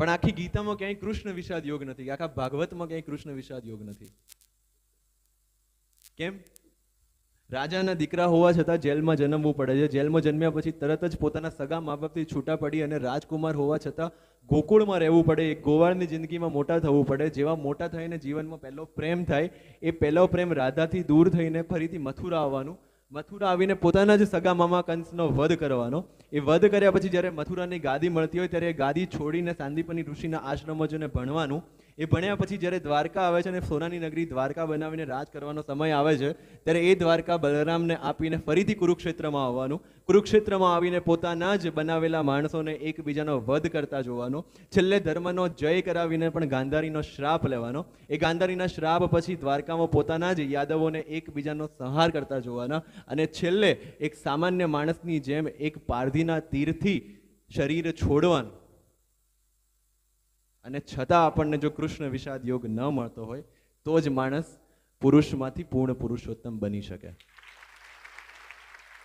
પણ આખી ગીતામાં ક્યાંય કૃષ્ણ વિષાદ યોગ નથી આખા ભાગવતમાં ક્યાંય કૃષ્ણ વિષાદ યોગ નથી કેમ રાજાના દીકરા હોવા છતાં જેલમાં જન્મવું પડે છે જેલમાં જન્મ્યા પછી તરત જ પોતાના સગા મા બાપથી છૂટા પડી અને રાજકુમાર હોવા છતાં ગોકુળમાં રહેવું પડે એક ગોવાળની જિંદગીમાં મોટા થવું પડે જેવા મોટા થઈને જીવનમાં પહેલો પ્રેમ થાય એ પહેલો પ્રેમ રાધાથી દૂર થઈને ફરીથી મથુરા આવવાનું મથુરા આવીને પોતાના જ સગા મામા કંસનો વધ કરવાનો એ વધ કર્યા પછી જ્યારે મથુરાની ગાદી મળતી હોય ત્યારે એ ગાદી છોડીને સાંદીપની ઋષિના આશ્રમો જઈને ભણવાનું એ ભણ્યા પછી જ્યારે દ્વારકા આવે છે અને સોનાની નગરી દ્વારકા બનાવીને રાજ કરવાનો સમય આવે છે ત્યારે એ દ્વારકા બલરામને આપીને ફરીથી કુરુક્ષેત્રમાં આવવાનું કુરુક્ષેત્રમાં આવીને પોતાના જ બનાવેલા માણસોને એકબીજાનો વધ કરતા જોવાનો છેલ્લે ધર્મનો જય કરાવીને પણ ગાંધારીનો શ્રાપ લેવાનો એ ગાંધારીના શ્રાપ પછી દ્વારકામાં પોતાના જ યાદવોને એકબીજાનો સંહાર કરતા જોવાના અને છેલ્લે એક સામાન્ય માણસની જેમ એક પારધીના તીરથી શરીર છોડવાનું અને છતાં આપણને જો કૃષ્ણ વિષાદ યોગ ન મળતો હોય તો જ માણસ પુરુષમાંથી પૂર્ણ પુરુષોત્તમ બની શકે